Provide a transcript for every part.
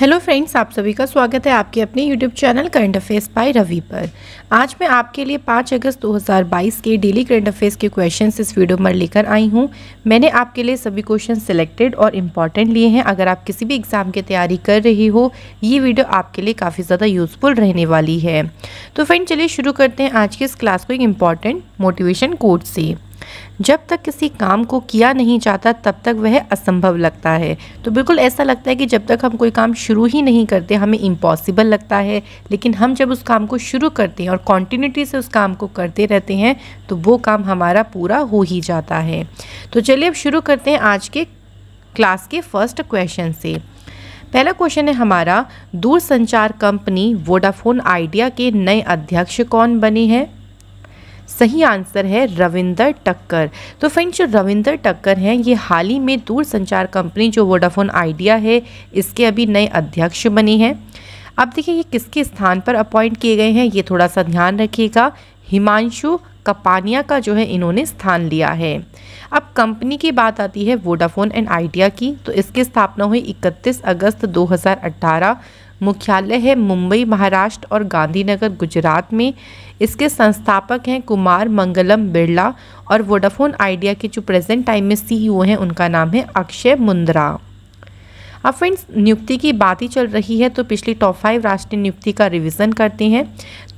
Hello friends आप सभी का स्वागत है आपके अपने YouTube channel current affairs by Ravi पर आज मैं आपके लिए 5 अगस्त 2022 के डेली करंट अफेयर्स के क्वेश्चंस इस वीडियो में लेकर आई हूं मैंने आपके लिए सभी क्वेश्चन सिलेक्टेड और इम्पॉर्टेंट लिए हैं अगर आप किसी भी एग्ज़ाम की तैयारी कर रही हो ये वीडियो आपके लिए काफ़ी ज़्यादा यूज़फुल रहने वाली है तो फ्रेंड चलिए शुरू करते हैं आज की इस क्लास को एक इम्पॉर्टेंट मोटिवेशन कोर्स से जब तक किसी काम को किया नहीं जाता तब तक वह असंभव लगता है तो बिल्कुल ऐसा लगता है कि जब तक हम कोई काम शुरू ही नहीं करते हमें इम्पॉसिबल लगता है लेकिन हम जब उस काम को शुरू करते हैं और कॉन्टीन्यूटी से उस काम को करते रहते हैं तो वो काम हमारा पूरा हो ही जाता है तो चलिए अब शुरू करते हैं आज के क्लास के फर्स्ट क्वेश्चन से पहला क्वेश्चन है हमारा दूरसंचार कंपनी वोडाफोन आइडिया के नए अध्यक्ष कौन बने हैं सही आंसर है रविंदर टक्कर तो फ्रेंड्स जो रविंदर टक्कर हैं ये हाल ही में दूरसंचार कंपनी जो वोडाफोन आइडिया है इसके अभी नए अध्यक्ष बने हैं अब देखिए ये किसके स्थान पर अपॉइंट किए गए हैं ये थोड़ा सा ध्यान रखिएगा हिमांशु कपानिया का जो है इन्होंने स्थान लिया है अब कंपनी की बात आती है वोडाफोन एंड आइडिया की तो इसकी स्थापना हुई 31 अगस्त 2018 मुख्यालय है मुंबई महाराष्ट्र और गांधीनगर गुजरात में इसके संस्थापक हैं कुमार मंगलम बिरला और वोडाफोन आइडिया के जो प्रेजेंट टाइम में सीईओ e हैं उनका नाम है अक्षय मुंद्रा अब फ्रेंड्स नियुक्ति की बात ही चल रही है तो पिछली टॉप फाइव राष्ट्रीय नियुक्ति का रिवीजन करते हैं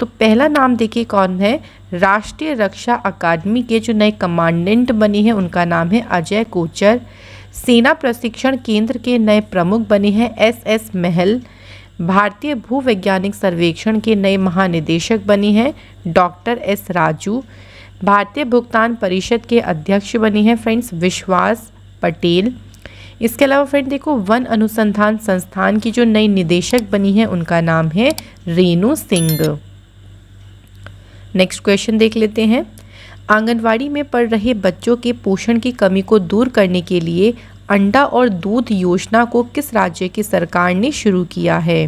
तो पहला नाम देखिए कौन है राष्ट्रीय रक्षा अकादमी के जो नए कमांडेंट बने हैं उनका नाम है अजय कोचर सेना प्रशिक्षण केंद्र के नए प्रमुख बने हैं एस एस महल भारतीय भूवैज्ञानिक सर्वेक्षण के नए महानिदेशक बनी हैं डॉक्टर एस राजू भारतीय भुगतान परिषद के अध्यक्ष बनी हैं फ्रेंड्स विश्वास पटेल इसके अलावा फ्रेंड देखो वन अनुसंधान संस्थान की जो नई निदेशक बनी है उनका नाम है रेनू सिंह नेक्स्ट क्वेश्चन देख लेते हैं आंगनवाड़ी में पढ़ रहे बच्चों के पोषण की कमी को दूर करने के लिए अंडा और दूध योजना को किस राज्य की सरकार ने शुरू किया है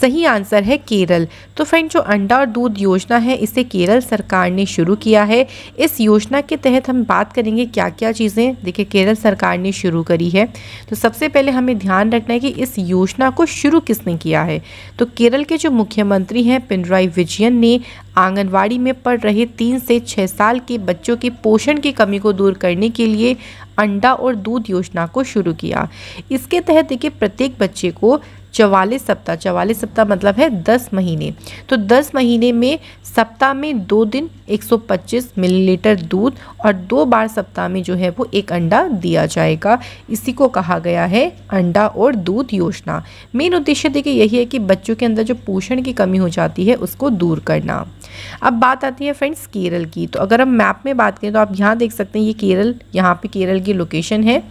सही आंसर है केरल तो फ्रेंड जो अंडा और दूध योजना है इसे केरल सरकार ने शुरू किया है इस योजना के तहत हम बात करेंगे क्या क्या चीज़ें देखिए केरल सरकार ने शुरू करी है तो सबसे पहले हमें ध्यान रखना है कि इस योजना को शुरू किसने किया है तो केरल के जो मुख्यमंत्री हैं पिनराई विजयन ने आंगनवाड़ी में पढ़ रहे तीन से छः साल के बच्चों के पोषण की कमी को दूर करने के लिए अंडा और दूध योजना को शुरू किया इसके तहत देखिए प्रत्येक बच्चे को चवालीस सप्ताह चवालीस सप्ताह मतलब है दस महीने तो दस महीने में सप्ताह में दो दिन 125 मिलीलीटर दूध और दो बार सप्ताह में जो है वो एक अंडा दिया जाएगा इसी को कहा गया है अंडा और दूध योजना मेन उद्देश्य देखिए यही है कि बच्चों के अंदर जो पोषण की कमी हो जाती है उसको दूर करना अब बात आती है फ्रेंड्स केरल की तो अगर हम मैप में बात करें तो आप यहाँ देख सकते हैं ये केरल यहाँ पे केरल की लोकेशन है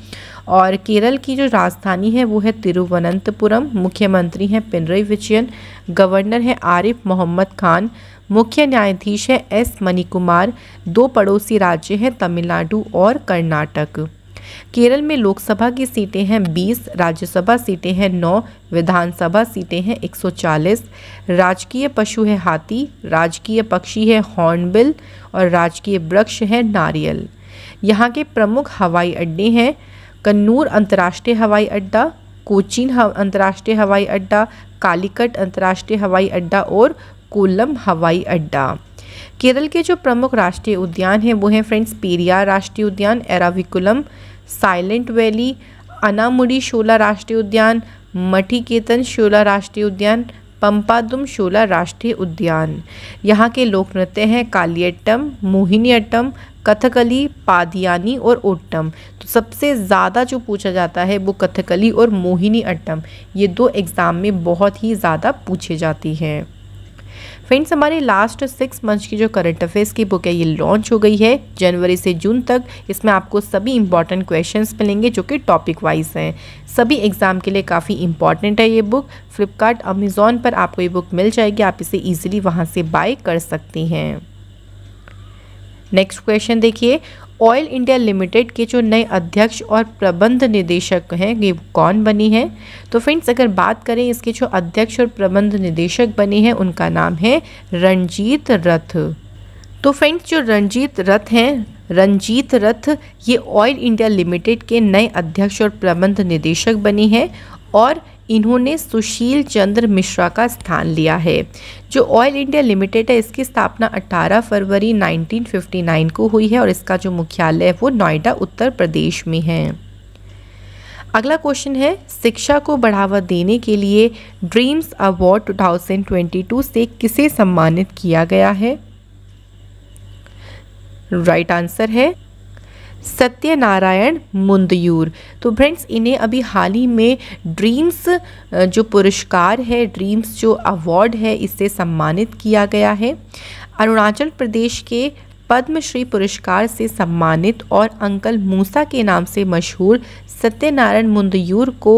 और केरल की जो राजधानी है वो है तिरुवनंतपुरम मुख्यमंत्री हैं पिनरई विजयन गवर्नर हैं आरिफ मोहम्मद खान मुख्य न्यायाधीश है एस मणिकुमार दो पड़ोसी राज्य हैं तमिलनाडु और कर्नाटक केरल में लोकसभा की सीटें हैं 20, राज्यसभा सीटें हैं 9, विधानसभा सीटें हैं 140, राजकीय पशु है हाथी राजकीय पक्षी है हॉर्नबिल और राजकीय वृक्ष है नारियल यहाँ के प्रमुख हवाई अड्डे हैं कन्नूर अंतर्राष्ट्रीय हवाई अड्डा कोचीन अंतर्राष्ट्रीय हवाई अड्डा कालीकट अंतर्राष्ट्रीय हवाई अड्डा और कोल्लम हवाई अड्डा केरल के जो प्रमुख राष्ट्रीय उद्यान हैं वो हैं फ्रेंड्स पेरियार राष्ट्रीय उद्यान एराविकुलम साइलेंट वैली अनामुड़ी शोला राष्ट्रीय उद्यान मठिकेतन शोला राष्ट्रीय उद्यान पंपादुम शोला राष्ट्रीय उद्यान यहाँ के लोक नृत्य हैं कालियट्टम मोहिनीअट्टम कथकली पादियानी और ओट्टम सबसे ज़्यादा जो पूछा जाता है वो कथकली और मोहिनी अट्टम ये दो एग्ज़ाम में बहुत ही ज़्यादा पूछे जाती हैं फ्रेंड्स हमारे लास्ट सिक्स मंथ की जो करंट अफेयर्स की बुक है ये लॉन्च हो गई है जनवरी से जून तक इसमें आपको सभी इंपॉर्टेंट क्वेश्चंस मिलेंगे जो कि टॉपिक वाइज हैं सभी एग्ज़ाम के लिए काफ़ी इंपॉर्टेंट है ये बुक फ्लिपकार्ट अमेज़ोन पर आपको ये बुक मिल जाएगी आप इसे ईजिली वहाँ से बाय कर सकती हैं नेक्स्ट क्वेश्चन देखिए ऑयल इंडिया लिमिटेड के जो नए अध्यक्ष और प्रबंध निदेशक हैं ये कौन बनी है तो फ्रेंड्स अगर बात करें इसके जो अध्यक्ष और प्रबंध निदेशक बनी है उनका नाम है रंजीत रथ तो फ्रेंड्स जो रंजीत रथ हैं रंजीत रथ ये ऑयल इंडिया लिमिटेड के नए अध्यक्ष और प्रबंध निदेशक बनी हैं और इन्होंने सुशील चंद्र मिश्रा का स्थान लिया है जो ऑयल इंडिया लिमिटेड है इसकी स्थापना 18 फरवरी 1959 को हुई है और इसका जो मुख्यालय है वो नोएडा उत्तर प्रदेश में है अगला क्वेश्चन है शिक्षा को बढ़ावा देने के लिए ड्रीम्स अवार्ड 2022 से किसे सम्मानित किया गया है राइट right आंसर है सत्यनारायण मुंदयूर तो फ्रेंड्स इन्हें अभी हाल ही में ड्रीम्स जो पुरस्कार है ड्रीम्स जो अवार्ड है इससे सम्मानित किया गया है अरुणाचल प्रदेश के पद्मश्री पुरस्कार से सम्मानित और अंकल मूसा के नाम से मशहूर सत्यनारायण मुंदयूर को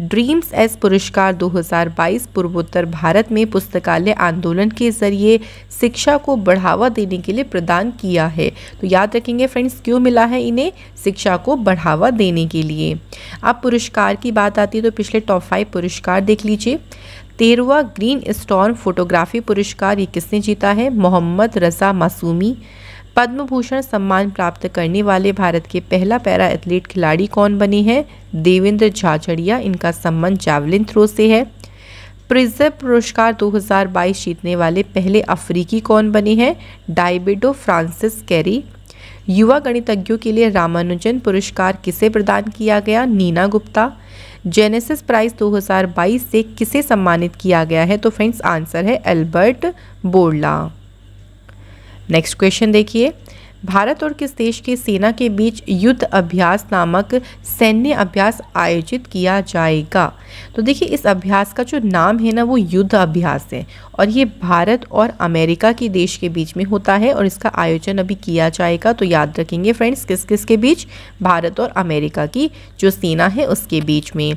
ड्रीम्स एस पुरस्कार 2022 पूर्वोत्तर भारत में पुस्तकालय आंदोलन के जरिए शिक्षा को बढ़ावा देने के लिए प्रदान किया है तो याद रखेंगे फ्रेंड्स क्यों मिला है इन्हें शिक्षा को बढ़ावा देने के लिए अब पुरस्कार की बात आती है तो पिछले टॉप फाइव पुरस्कार देख लीजिए तेरवा ग्रीन स्टोन फोटोग्राफी पुरस्कार ये किसने जीता है मोहम्मद रजा मासूमी पद्म भूषण सम्मान प्राप्त करने वाले भारत के पहला पैरा एथलीट खिलाड़ी कौन बने हैं देवेंद्र झाझड़िया इनका संबंध जैवलिन थ्रो से है प्रिजर पुरस्कार 2022 जीतने वाले पहले अफ्रीकी कौन बने हैं डाइबिडो फ्रांसिस कैरी युवा गणितज्ञों के लिए रामानुजन पुरस्कार किसे प्रदान किया गया नीना गुप्ता जेनेसिस प्राइज 2022 से किसे सम्मानित किया गया है तो फ्रेंड्स आंसर है एल्बर्ट बोर्ला नेक्स्ट क्वेश्चन देखिए भारत और किस देश की सेना के बीच युद्ध अभ्यास नामक सैन्य अभ्यास आयोजित किया जाएगा तो देखिए इस अभ्यास का जो नाम है ना वो युद्ध अभ्यास है और ये भारत और अमेरिका के देश के बीच में होता है और इसका आयोजन अभी किया जाएगा तो याद रखेंगे फ्रेंड्स किस किस के बीच भारत और अमेरिका की जो सेना है उसके बीच में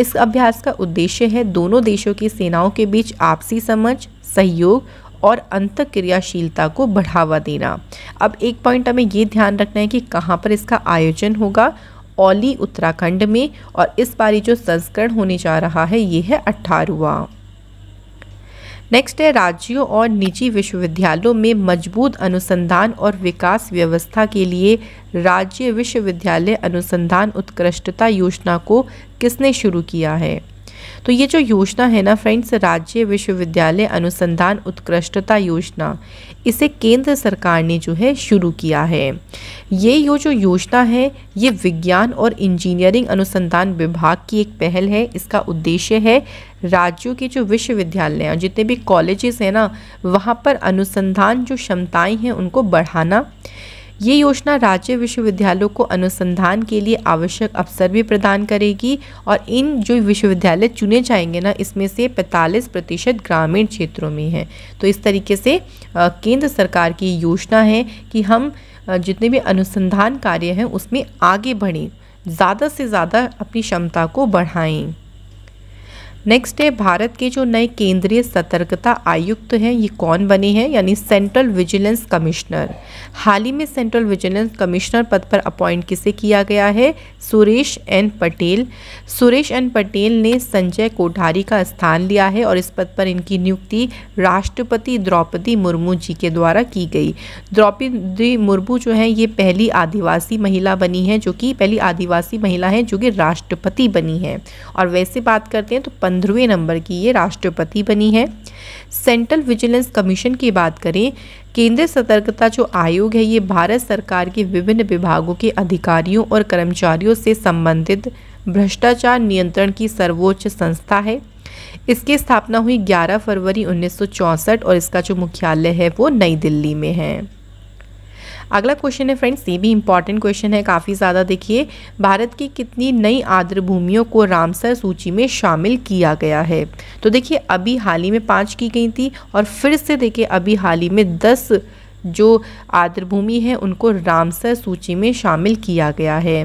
इस अभ्यास का उद्देश्य है दोनों देशों की सेनाओं के बीच आपसी समझ सहयोग और अंत क्रियाशीलता को बढ़ावा देना अब एक पॉइंट हमें ये ध्यान रखना है कि कहाँ पर इसका आयोजन होगा ओली उत्तराखंड में और इस बारी जो संस्करण होने जा रहा है ये है अट्ठारहवा नेक्स्ट है राज्यों और निजी विश्वविद्यालयों में मजबूत अनुसंधान और विकास व्यवस्था के लिए राज्य विश्वविद्यालय अनुसंधान उत्कृष्टता योजना को किसने शुरू किया है तो ये जो योजना है ना फ्रेंड्स राज्य विश्वविद्यालय अनुसंधान उत्कृष्टता योजना इसे केंद्र सरकार ने जो है शुरू किया है ये यो जो योजना है ये विज्ञान और इंजीनियरिंग अनुसंधान विभाग की एक पहल है इसका उद्देश्य है राज्यों के जो विश्वविद्यालय हैं जितने भी कॉलेजेस हैं ना वहाँ पर अनुसंधान जो क्षमताएँ हैं उनको बढ़ाना ये योजना राज्य विश्वविद्यालयों को अनुसंधान के लिए आवश्यक अवसर भी प्रदान करेगी और इन जो विश्वविद्यालय चुने जाएंगे ना इसमें से 45 प्रतिशत ग्रामीण क्षेत्रों में हैं तो इस तरीके से केंद्र सरकार की योजना है कि हम जितने भी अनुसंधान कार्य हैं उसमें आगे बढ़ें ज़्यादा से ज़्यादा अपनी क्षमता को बढ़ाएँ नेक्स्ट है भारत के जो नए केंद्रीय सतर्कता आयुक्त हैं ये कौन बने हैं यानी सेंट्रल विजिलेंस कमिश्नर हाल ही में सेंट्रल विजिलेंस कमिश्नर पद पर अपॉइंट किसे किया गया है सुरेश एन पटेल सुरेश एन पटेल ने संजय कोठारी का स्थान लिया है और इस पद पर इनकी नियुक्ति राष्ट्रपति द्रौपदी मुर्मू जी के द्वारा की गई द्रौपदी मुर्मू जो है ये पहली आदिवासी महिला बनी है जो कि पहली आदिवासी महिला हैं जो कि राष्ट्रपति बनी है और वैसे बात करते हैं तो पंद्रहवें नंबर की ये राष्ट्रपति बनी है सेंट्रल विजिलेंस कमीशन की बात करें केंद्रीय सतर्कता जो आयोग है ये भारत सरकार के विभिन्न विभागों के अधिकारियों और कर्मचारियों से संबंधित भ्रष्टाचार नियंत्रण की सर्वोच्च संस्था है इसकी स्थापना हुई 11 फरवरी 1964 और इसका जो मुख्यालय है वो नई दिल्ली में है अगला क्वेश्चन है फ्रेंड्स ये भी इंपॉर्टेंट क्वेश्चन है काफ़ी ज़्यादा देखिए भारत की कितनी नई आर्द्र भूमियों को रामसर सूची में शामिल किया गया है तो देखिए अभी हाल ही में पाँच की गई थी और फिर से देखिए अभी हाल ही में दस जो आर्द्रभूमि है उनको रामसर सूची में शामिल किया गया है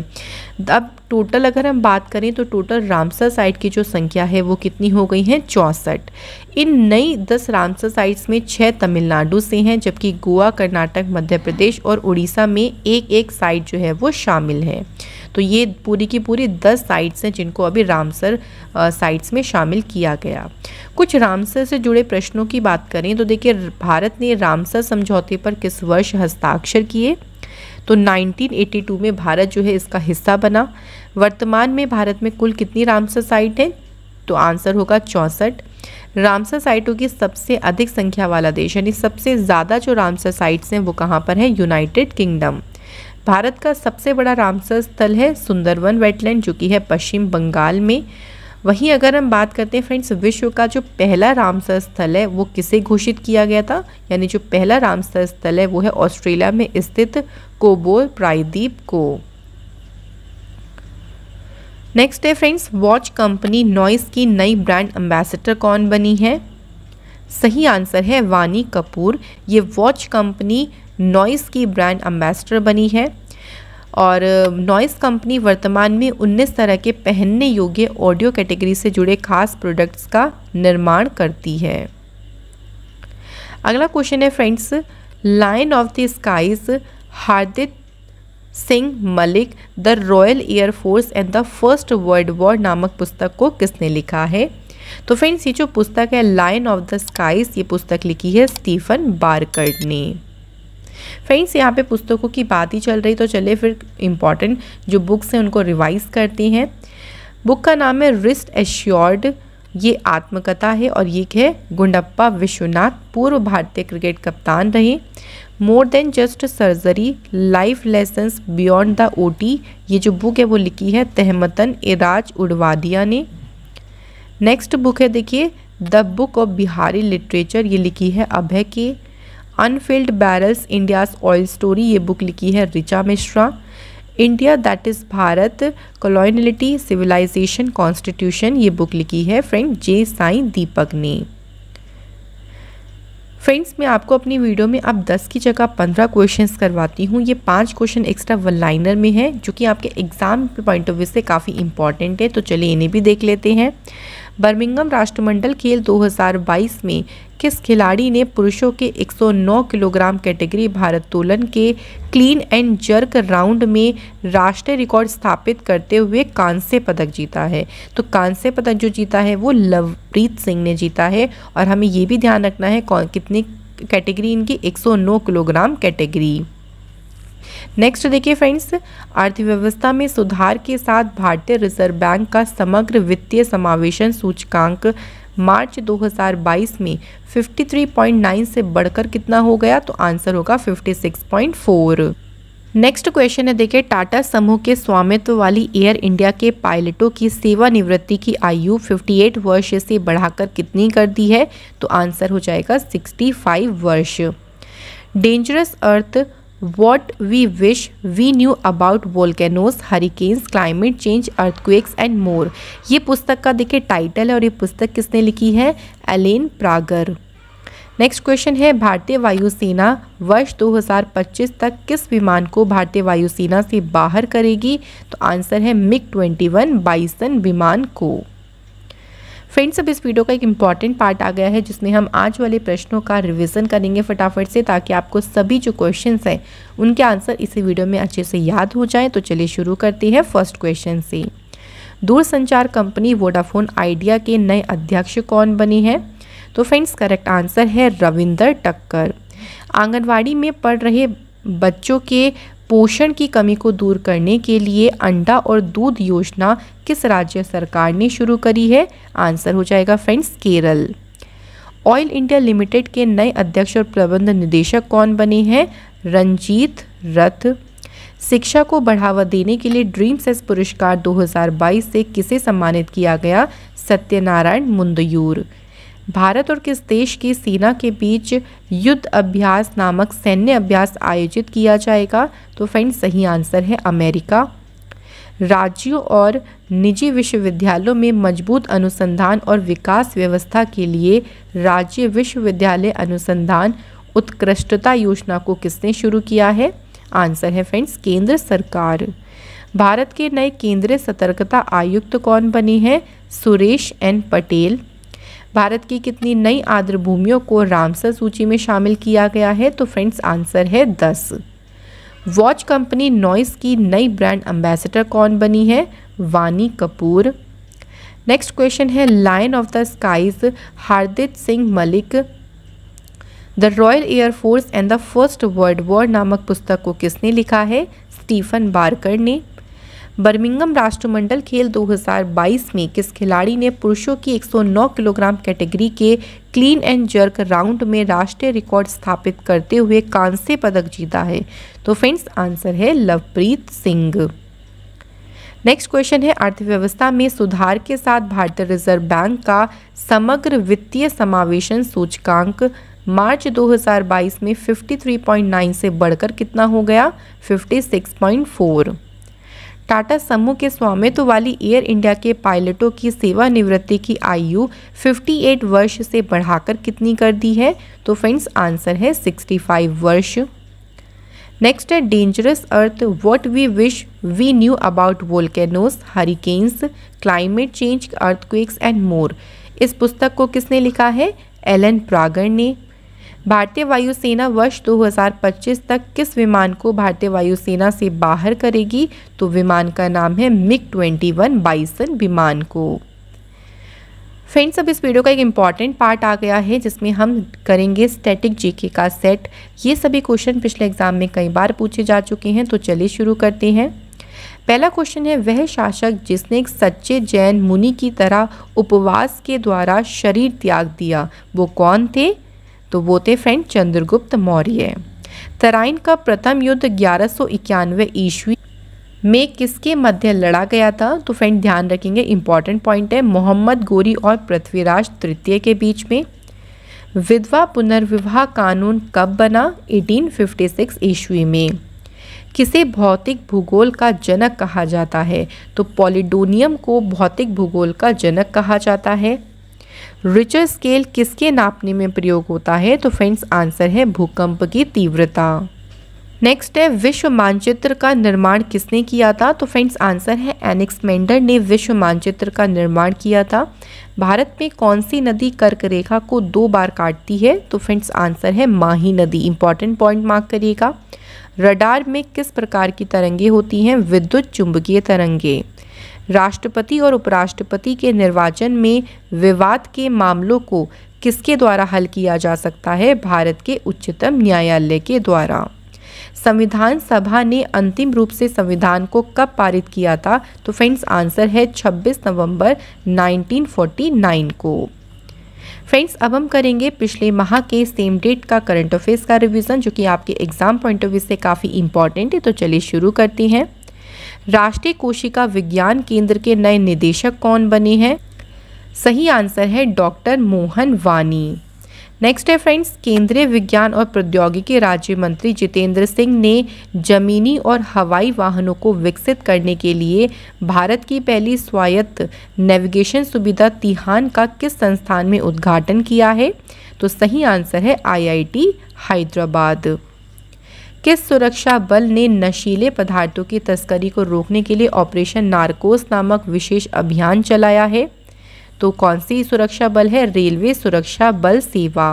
अब टोटल अगर हम बात करें तो टोटल रामसर साइट की जो संख्या है वो कितनी हो गई है चौंसठ इन नई दस रामसर साइट्स में छः तमिलनाडु से हैं जबकि गोवा कर्नाटक मध्य प्रदेश और उड़ीसा में एक एक साइट जो है वो शामिल है तो ये पूरी की पूरी दस साइट्स हैं जिनको अभी रामसर साइट्स में शामिल किया गया कुछ रामसर से जुड़े प्रश्नों की बात करें तो देखिए भारत ने रामसर समझौते पर किस वर्ष हस्ताक्षर किए तो 1982 में भारत जो है इसका हिस्सा बना वर्तमान में भारत में कुल कितनी रामसर साइट हैं तो आंसर होगा चौंसठ रामसर साइटों की सबसे अधिक संख्या वाला देश यानी सबसे ज़्यादा जो रामसर साइट्स हैं वो कहाँ पर हैं यूनाइटेड किंगडम भारत का सबसे बड़ा रामसर स्थल है सुंदरवन वेटलैंड जो कि है पश्चिम बंगाल में वहीं अगर हम बात करते हैं फ्रेंड्स विश्व का जो पहला रामसर स्थल है वो किसे घोषित किया गया था यानी जो पहला रामसर स्थल है वो है ऑस्ट्रेलिया में स्थित कोबोर प्रायद्वीप को नेक्स्ट है फ्रेंड्स वॉच कंपनी नॉइस की नई ब्रांड एम्बेसडर कौन बनी है सही आंसर है वानी कपूर ये वॉच कंपनी नॉइस की ब्रांड एम्बेसडर बनी है और नॉइस कंपनी वर्तमान में उन्नीस तरह के पहनने योग्य ऑडियो कैटेगरी से जुड़े खास प्रोडक्ट्स का निर्माण करती है अगला क्वेश्चन है friends line of the skies Hardit Singh Malik the Royal Air Force and the first world war नामक पुस्तक को किसने लिखा है तो फ्रेंड्स ये जो पुस्तक है लाइन ऑफ द स्काइज ये पुस्तक लिखी है स्टीफन बारकर्ड ने फ्रेंड्स यहाँ पे पुस्तकों की बात ही चल रही तो चलिए फिर इम्पॉर्टेंट जो बुक्स हैं उनको रिवाइज़ करती हैं बुक का नाम है रिस्ट एश्योर्ड ये आत्मकथा है और ये है गुंडप्पा विश्वनाथ पूर्व भारतीय क्रिकेट कप्तान रहे more than just surgery life lessons beyond the OT ये जो बुक है वो लिखी है तहमतन इराज उड़वादिया ने नेक्स्ट बुक है देखिए the book of Bihari literature ये लिखी है Abhay K unfilled barrels India's oil story ये बुक लिखी है Richa Mishra India that is Bharat coloniality civilisation constitution ये बुक लिखी है फ्रेंड जे साई दीपक ने फ्रेंड्स मैं आपको अपनी वीडियो में अब 10 की जगह 15 क्वेश्चंस करवाती हूँ ये पांच क्वेश्चन एक्स्ट्रा वन लाइनर में है जो कि आपके एग्ज़ाम पॉइंट ऑफ व्यू से काफ़ी इंपॉर्टेंट है तो चलिए इन्हें भी देख लेते हैं बर्मिंगम राष्ट्रमंडल खेल 2022 में किस खिलाड़ी ने पुरुषों के 109 किलोग्राम कैटेगरी भारत तोलन के क्लीन एंड जर्क राउंड में राष्ट्रीय रिकॉर्ड स्थापित करते हुए कांस्य पदक जीता है तो कांस्य पदक जो जीता है वो लवप्रीत सिंह ने जीता है और हमें ये भी ध्यान रखना है कौन कितनी कैटेगरी इनकी 109 किलोग्राम कैटेगरी नेक्स्ट देखिए फ्रेंड्स अर्थव्यवस्था में सुधार के साथ भारतीय रिजर्व बैंक का समग्र वित्तीय समावेशन सूचकांक मार्च 2022 में 53.9 से बढ़कर कितना हो गया तो आंसर होगा 56.4 नेक्स्ट क्वेश्चन है देखिए टाटा समूह के स्वामित्व वाली एयर इंडिया के पायलटों की सेवानिवृत्ति की आयु 58 वर्ष से बढ़ाकर कितनी कर दी है तो आंसर हो जाएगा 65 वर्ष dangerous earth what we wish we knew about volcanoes, hurricanes, climate change, earthquakes and more. ये पुस्तक का देखिए टाइटल है और ये पुस्तक किसने लिखी है एलेन प्रागर नेक्स्ट क्वेश्चन है भारतीय वायुसेना वर्ष 2025 तक किस विमान को भारतीय वायुसेना से बाहर करेगी तो आंसर है मिग 21 बाइसन विमान को फ्रेंड्स अब इस वीडियो का एक इम्पॉर्टेंट पार्ट आ गया है जिसमें हम आज वाले प्रश्नों का रिविज़न करेंगे फटाफट से ताकि आपको सभी जो क्वेश्चन हैं उनके आंसर इसी वीडियो में अच्छे से याद हो जाए तो चलिए शुरू करते हैं फर्स्ट क्वेश्चन से दूरसंचार कंपनी वोडाफोन आइडिया के नए अध्यक्ष कौन बने हैं तो फ्रेंड्स करेक्ट आंसर है रविंदर टक्कर आंगनवाड़ी में पढ़ रहे बच्चों के पोषण की कमी को दूर करने के लिए अंडा और दूध योजना किस राज्य सरकार ने शुरू करी है आंसर हो जाएगा friends Kerala oil India Limited के नए अध्यक्ष और प्रबंध निदेशक कौन बने हैं रंजीत रथ शिक्षा को बढ़ावा देने के लिए ड्रीम सेस पुरस्कार 2022 से किसे सम्मानित किया गया सत्यनारायण मुंदयूर भारत और किस देश की सेना के बीच युद्ध अभ्यास नामक सैन्य अभ्यास आयोजित किया जाएगा तो फ्रेंड सही आंसर है अमेरिका राज्यों और निजी विश्वविद्यालयों में मजबूत अनुसंधान और विकास व्यवस्था के लिए राज्य विश्वविद्यालय अनुसंधान उत्कृष्टता योजना को किसने शुरू किया है आंसर है फ्रेंड्स केंद्र सरकार भारत के नए केंद्रीय सतर्कता आयुक्त कौन बने हैं सुरेश एन पटेल भारत की कितनी नई आर्द्र भूमियों को रामसर सूची में शामिल किया गया है तो फ्रेंड्स आंसर है दस वॉच कंपनी नॉइस की नई ब्रांड एम्बेसडर कौन बनी है वानी कपूर नेक्स्ट क्वेश्चन है line of the skies Hardik Singh Malik the Royal Air Force and the first world war नामक पुस्तक को किसने लिखा है स्टीफन बारकर ने बर्मिंगम राष्ट्रमंडल खेल 2022 में किस खिलाड़ी ने पुरुषों की 109 किलोग्राम कैटेगरी के क्लीन एंड जर्क राउंड में राष्ट्रीय रिकॉर्ड स्थापित करते हुए कांस्य पदक जीता है तो फ्रेंड्स आंसर है लवप्रीत सिंह नेक्स्ट क्वेश्चन है अर्थव्यवस्था में सुधार के साथ भारतीय रिजर्व बैंक का समग्र वित्तीय समावेशन सूचकांक मार्च 2022 में 53.9 से बढ़कर कितना हो गया 56.4 टाटा समूह के स्वामित्व वाली एयर इंडिया के पायलटों की सेवानिवृत्ति की आयु 58 वर्ष से बढ़ाकर कितनी कर दी है तो फ्रेंड्स आंसर है 65 वर्ष नेक्स्ट है dangerous earth what we wish we knew about volcanoes hurricanes climate change earthquakes and more इस पुस्तक को किसने लिखा है एलन प्रागर ने भारतीय वायुसेना वर्ष 2025 तक किस विमान को भारतीय वायुसेना से बाहर करेगी तो विमान का नाम है मिग 21 बाइसन विमान को फ्रेंड्स अब इस वीडियो का एक इम्पॉर्टेंट पार्ट आ गया है जिसमें हम करेंगे स्टैटिक जीके का सेट ये सभी क्वेश्चन पिछले एग्जाम में कई बार पूछे जा चुके हैं तो चलिए शुरू करते हैं पहला क्वेश्चन है वह शासक जिसने एक सच्चे जैन मुनि की तरह उपवास के द्वारा शरीर त्याग दिया वो कौन थे तो वो थे फ्रेंड चंद्रगुप्त मौर्य तराइन का प्रथम युद्ध ग्यारह सौ इक्यानवे ईस्वी में किसके मध्य लड़ा गया था तो फ्रेंड ध्यान रखेंगे इंपॉर्टेंट पॉइंट है मोहम्मद गोरी और पृथ्वीराज तृतीय के बीच में विधवा पुनर्विवाह कानून कब बना 1856 ईस्वी में किसे भौतिक भूगोल का जनक कहा जाता है तो पॉलिडोनियम को भौतिक भूगोल का जनक कहा जाता है रिचर स्केल किसके नापने में प्रयोग होता है तो फ्रेंड्स आंसर है भूकंप की तीव्रता नेक्स्ट है विश्व मानचित्र का निर्माण किसने किया था तो फ्रेंड्स आंसर है एनिक्स मेंडर ने विश्व मानचित्र का निर्माण किया था भारत में कौन सी नदी कर्क रेखा को दो बार काटती है तो फ्रेंड्स आंसर है माही नदी इंपॉर्टेंट पॉइंट मार्क करिएगा रडार में किस प्रकार की तरंगे होती हैं विद्युत चुंबकीय तरंगे राष्ट्रपति और उपराष्ट्रपति के निर्वाचन में विवाद के मामलों को किसके द्वारा हल किया जा सकता है भारत के उच्चतम न्यायालय के द्वारा संविधान सभा ने अंतिम रूप से संविधान को कब पारित किया था तो फ्रेंड्स आंसर है 26 नवंबर 1949 को फ्रेंड्स अब हम करेंगे पिछले माह के सेम डेट का करंट अफेयर्स का रिवीजन जो कि आपके एग्जाम पॉइंट ऑफ व्यू से काफ़ी इंपॉर्टेंट है तो चलिए शुरू करते हैं राष्ट्रीय कोशिका विज्ञान केंद्र के नए निदेशक कौन बने हैं सही आंसर है डॉक्टर मोहन वानी नेक्स्ट है फ्रेंड्स केंद्रीय विज्ञान और प्रौद्योगिकी राज्य मंत्री जितेंद्र सिंह ने जमीनी और हवाई वाहनों को विकसित करने के लिए भारत की पहली स्वायत्त नेविगेशन सुविधा तिहान का किस संस्थान में उद्घाटन किया है तो सही आंसर है आईआईटी हैदराबाद किस सुरक्षा बल ने नशीले पदार्थों की तस्करी को रोकने के लिए ऑपरेशन नारकोस नामक विशेष अभियान चलाया है तो कौन सी सुरक्षा बल है रेलवे सुरक्षा बल सेवा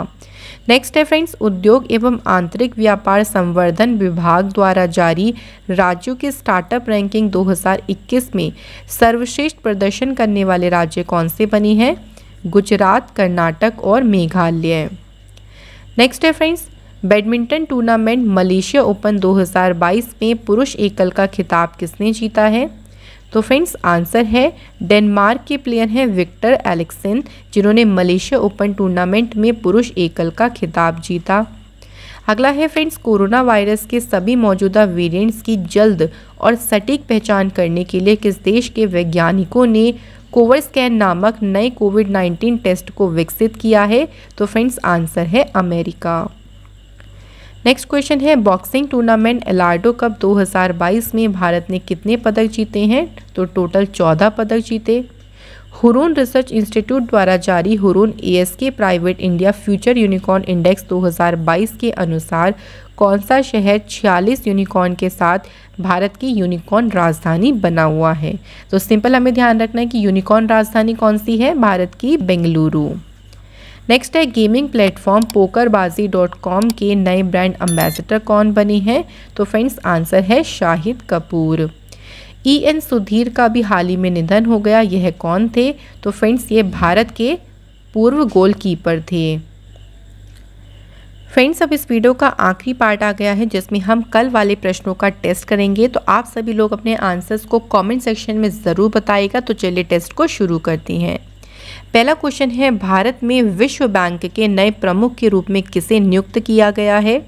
नेक्स्ट है फ्रेंड्स उद्योग एवं आंतरिक व्यापार संवर्धन विभाग द्वारा जारी राज्यों के स्टार्टअप रैंकिंग 2021 में सर्वश्रेष्ठ प्रदर्शन करने वाले राज्य कौन से बने हैं गुजरात कर्नाटक और मेघालय नेक्स्ट है friends badminton tournament Malaysia Open 2022 में पुरुष एकल का खिताब किसने जीता है तो फ्रेंड्स आंसर है डेनमार्क के प्लेयर हैं विक्टर एलेक्सन जिन्होंने मलेशिया ओपन टूर्नामेंट में पुरुष एकल का खिताब जीता अगला है फ्रेंड्स कोरोना वायरस के सभी मौजूदा वेरिएंट्स की जल्द और सटीक पहचान करने के लिए किस देश के वैज्ञानिकों ने कोवर स्कैन नामक नए कोविड 19 टेस्ट को विकसित किया है तो फ्रेंड्स आंसर है अमेरिका नेक्स्ट क्वेश्चन है बॉक्सिंग टूर्नामेंट एलार्डो कप 2022 में भारत ने कितने पदक जीते हैं तो टोटल 14 पदक जीते हुरून रिसर्च इंस्टीट्यूट द्वारा जारी Hurun ASK private India future unicorn index 2022 के अनुसार कौन सा शहर 46 यूनिकॉर्न के साथ भारत की यूनिकॉर्न राजधानी बना हुआ है तो सिंपल हमें ध्यान रखना है कि यूनिकॉर्न राजधानी कौन सी है भारत की बेंगलुरु नेक्स्ट है gaming platform PokerBaazi dot com के नए ब्रांड एम्बेसडर कौन बने हैं तो फ्रेंड्स आंसर है शाहिद कपूर ई e एन सुधीर का भी हाल ही में निधन हो गया यह कौन थे तो फ्रेंड्स ये भारत के पूर्व गोलकीपर थे फ्रेंड्स अब इस वीडियो का आखिरी पार्ट आ गया है जिसमें हम कल वाले प्रश्नों का टेस्ट करेंगे तो आप सभी लोग अपने आंसर्स को कमेंट सेक्शन में ज़रूर बताइएगा तो चलिए टेस्ट को शुरू करती हैं पहला क्वेश्चन है भारत में विश्व बैंक के नए प्रमुख के रूप में किसे नियुक्त किया गया है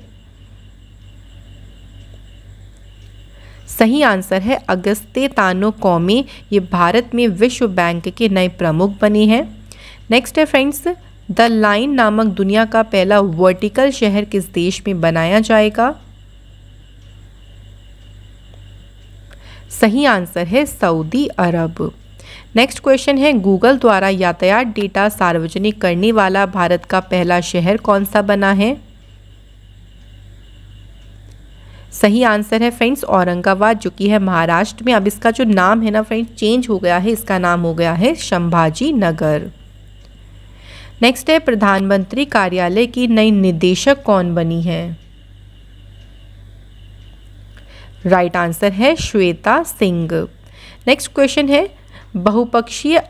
सही आंसर है अगस्ते तानो कौमे ये भारत में विश्व बैंक के नए प्रमुख बने हैं नेक्स्ट है फ्रेंड्स द लाइन नामक दुनिया का पहला वर्टिकल शहर किस देश में बनाया जाएगा सही आंसर है सऊदी अरब नेक्स्ट क्वेश्चन है गूगल द्वारा यातायात डेटा सार्वजनिक करने वाला भारत का पहला शहर कौन सा बना है सही आंसर है फ्रेंड्स औरंगाबाद जो कि है महाराष्ट्र में अब इसका जो नाम है ना फ्रेंड्स चेंज हो गया है इसका नाम हो गया है संभाजी नगर नेक्स्ट है प्रधानमंत्री कार्यालय की नई निदेशक कौन बनी है राइट right आंसर है श्वेता सिंह नेक्स्ट क्वेश्चन है बहुपक्षीय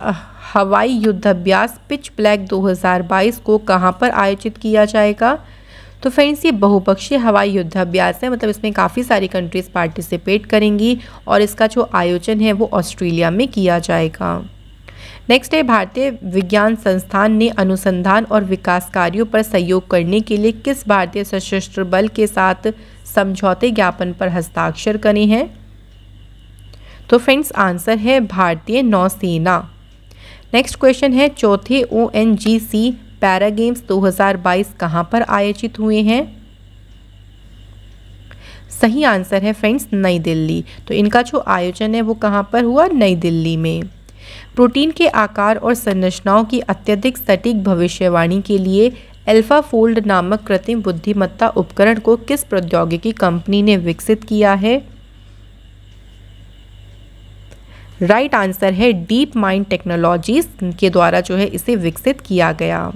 हवाई युद्धाभ्यास पिच ब्लैक 2022 को कहाँ पर आयोजित किया जाएगा तो फ्रेंड्स ये बहुपक्षीय हवाई युद्धाभ्यास है मतलब इसमें काफ़ी सारी कंट्रीज़ पार्टिसिपेट करेंगी और इसका जो आयोजन है वो ऑस्ट्रेलिया में किया जाएगा नेक्स्ट है भारतीय विज्ञान संस्थान ने अनुसंधान और विकास कार्यों पर सहयोग करने के लिए किस भारतीय सशस्त्र बल के साथ समझौते ज्ञापन पर हस्ताक्षर करे हैं तो फ्रेंड्स आंसर है भारतीय नौसेना नेक्स्ट क्वेश्चन है चौथे O N G C para games 2022 कहाँ पर आयोजित हुए हैं सही आंसर है फ्रेंड्स नई दिल्ली तो इनका जो आयोजन है वो कहाँ पर हुआ नई दिल्ली में प्रोटीन के आकार और संरचनाओं की अत्यधिक सटीक भविष्यवाणी के लिए अल्फा फोल्ड नामक कृत्रिम बुद्धिमत्ता उपकरण को किस प्रौद्योगिकी कंपनी ने विकसित किया है राइट आंसर है डीप माइंड टेक्नोलॉजीज के द्वारा जो है इसे विकसित किया गया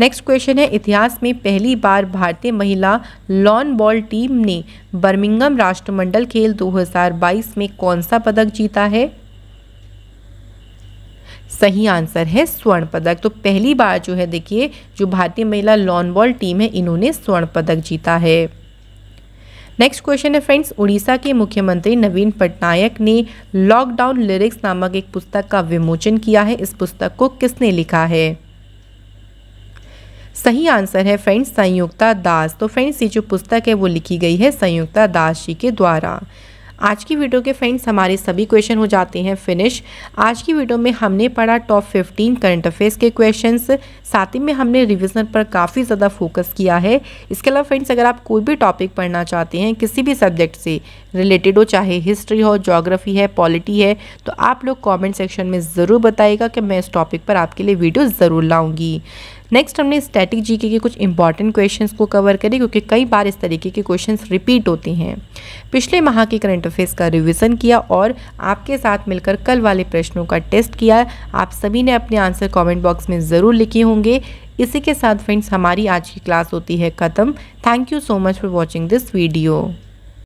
नेक्स्ट क्वेश्चन है इतिहास में पहली बार भारतीय महिला लॉन बॉल टीम ने बर्मिंगम राष्ट्रमंडल खेल 2022 में कौन सा पदक जीता है सही आंसर है स्वर्ण पदक तो पहली बार जो है देखिए जो भारतीय महिला लॉन बॉल टीम है इन्होंने स्वर्ण पदक जीता है नेक्स्ट क्वेश्चन है फ्रेंड्स उड़ीसा के मुख्यमंत्री नवीन पटनायक ने लॉकडाउन लिरिक्स नामक एक पुस्तक का विमोचन किया है इस पुस्तक को किसने लिखा है सही आंसर है फ्रेंड्स संयुक्ता दास तो फ्रेंड्स ये जो पुस्तक है वो लिखी गई है संयुक्ता दास जी के द्वारा आज की वीडियो के फ्रेंड्स हमारे सभी क्वेश्चन हो जाते हैं फिनिश आज की वीडियो में हमने पढ़ा टॉप फिफ्टीन करंट अफेयर्स के क्वेश्चन साथ ही में हमने रिविजन पर काफ़ी ज़्यादा फोकस किया है इसके अलावा फ्रेंड्स अगर आप कोई भी टॉपिक पढ़ना चाहते हैं किसी भी सब्जेक्ट से रिलेटेड हो चाहे हिस्ट्री हो जोग्राफी है पॉलिटी है तो आप लोग कॉमेंट सेक्शन में ज़रूर बताइएगा कि मैं इस टॉपिक पर आपके लिए वीडियो ज़रूर लाऊँगी नेक्स्ट हमने स्टैटिक जीके के कुछ इंपॉर्टेंट क्वेश्चन को कवर करें क्योंकि कई बार इस तरीके के क्वेश्चन रिपीट होते हैं पिछले माह के करंट अफेयर्स का रिविज़न किया और आपके साथ मिलकर कल वाले प्रश्नों का टेस्ट किया आप सभी ने अपने आंसर कॉमेंट बॉक्स में ज़रूर लिखे होंगे इसी के साथ फ्रेंड्स हमारी आज की क्लास होती है ख़त्म thank you so much for watching this video